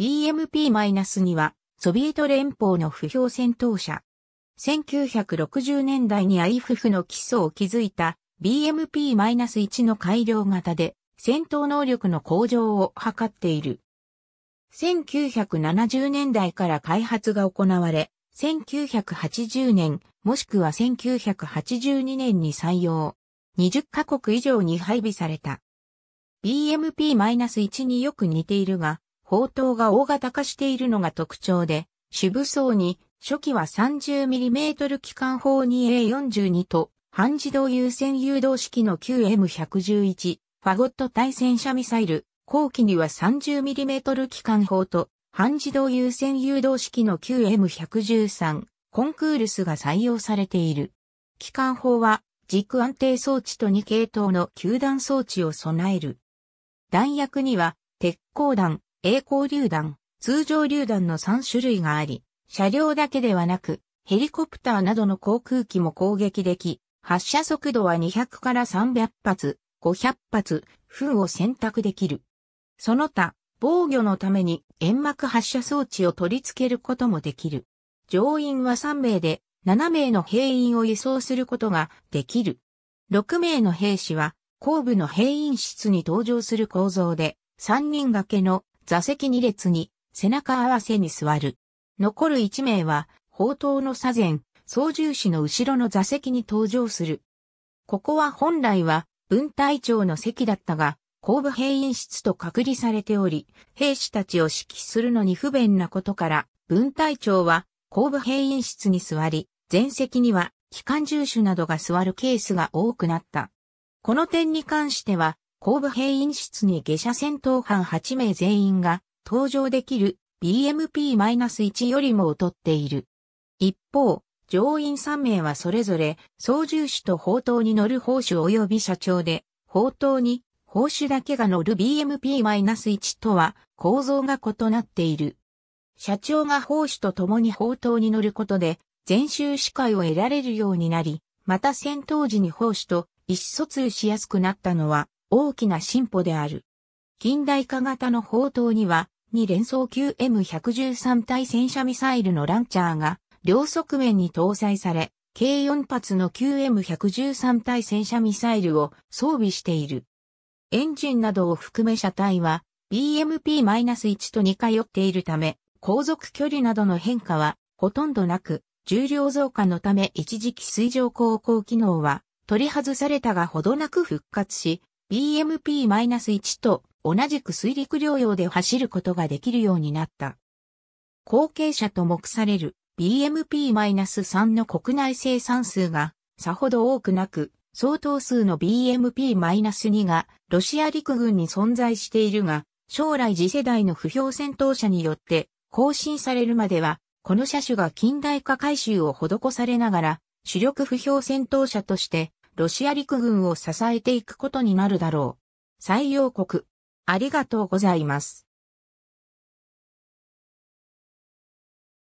BMP-2 は、ソビエト連邦の不評戦闘車。1960年代にアイフフの基礎を築いた BMP-1 の改良型で戦闘能力の向上を図っている。1970年代から開発が行われ、1980年もしくは1982年に採用。20カ国以上に配備された。BMP-1 によく似ているが、砲塔が大型化しているのが特徴で、主武装に初期は 30mm 機関砲 2A42 と半自動優先誘導式の 9M111 ファゴット対戦車ミサイル、後期には 30mm 機関砲と半自動優先誘導式の 9M113 コンクールスが採用されている。機関砲は軸安定装置と2系統の球弾装置を備える。弾薬には鉄鋼弾、栄光榴弾、通常榴弾の3種類があり、車両だけではなく、ヘリコプターなどの航空機も攻撃でき、発射速度は200から300発、500発、風を選択できる。その他、防御のために煙幕発射装置を取り付けることもできる。乗員は3名で、7名の兵員を輸送することができる。6名の兵士は後部の兵員室に登場する構造で、3人掛けの座席2列に背中合わせに座る。残る1名は、砲塔の左前、操縦士の後ろの座席に登場する。ここは本来は、分隊長の席だったが、後部兵員室と隔離されており、兵士たちを指揮するのに不便なことから、分隊長は後部兵員室に座り、前席には機関銃手などが座るケースが多くなった。この点に関しては、後部兵員室に下車戦闘班8名全員が搭乗できる BMP-1 よりも劣っている。一方、乗員3名はそれぞれ操縦士と砲塔に乗る砲手及び社長で、砲塔に砲手だけが乗る BMP-1 とは構造が異なっている。社長が砲手と共に砲塔に乗ることで、全周視界を得られるようになり、また戦闘時に砲手と意思疎通しやすくなったのは、大きな進歩である。近代化型の砲塔には、2連装 q M113 対戦車ミサイルのランチャーが両側面に搭載され、計4発の QM113 対戦車ミサイルを装備している。エンジンなどを含め車体は BMP-1 と似通っているため、航続距離などの変化はほとんどなく、重量増加のため一時期水上航行機能は取り外されたがほどなく復活し、BMP-1 と同じく水陸両用で走ることができるようになった。後継者と目される BMP-3 の国内生産数がさほど多くなく、相当数の BMP-2 がロシア陸軍に存在しているが、将来次世代の不評戦闘車によって更新されるまでは、この車種が近代化改修を施されながら、主力不評戦闘車としてロシア陸軍を支えていくことになるだろう。採用国。ありがとうございます。